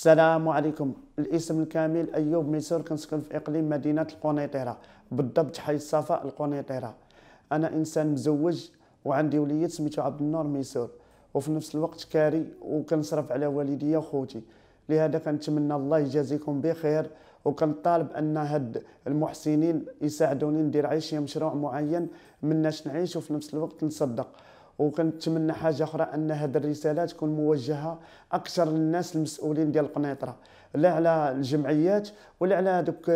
السلام عليكم الاسم الكامل ايوب ميسور كنسكن في اقليم مدينه القنيطره بالضبط حي الصفاء القنيطره انا انسان مزوج وعندي وليد سميتو عبد النور ميسور وفي نفس الوقت كاري وكنصرف على والديا وخوتي لهذا كنتمنى الله يجازيكم بخير وكنطالب ان هاد المحسنين يساعدوني ندير عيش مشروع معين مناش نعيش وفي نفس الوقت نصدق وكنتمنى حاجه اخرى ان هذه الرساله تكون موجهه اكثر للناس المسؤولين ديال القنيطره لا على الجمعيات ولا على هذوك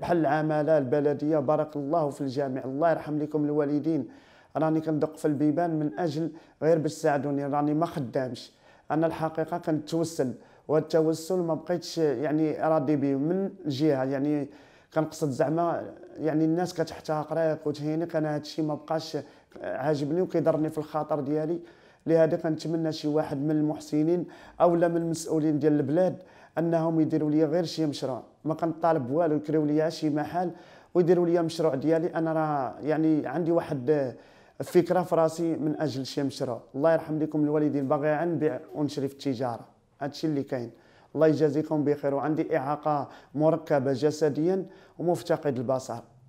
بحال العماله البلديه بارك الله في الجامع الله يرحم لكم الوالدين راني كندق في البيبان من اجل غير باش تساعدوني راني ما خدامش انا الحقيقه كنتوسل والتوسل ما بقيتش يعني راضي به من جهه يعني كنقصد زعما يعني الناس كتحتقرك وتهينك انا هادشي ما بقاش عاجبني وكيضرني في الخاطر ديالي لهذا كنتمنى شي واحد من المحسنين اولا من المسؤولين ديال البلاد انهم يديروا لي غير شي مشروع ما كنطالب بوالو يكريو لي شي محل ويديروا لي مشروع ديالي انا راه يعني عندي واحد فكره في راسي من اجل شي مشروع الله يرحم لكم الوالدين باغي نبيع ونشري في التجاره هادشي اللي كاين الله يجازيكم بخير وعندي إعاقة مركبة جسديا ومفتقد البصر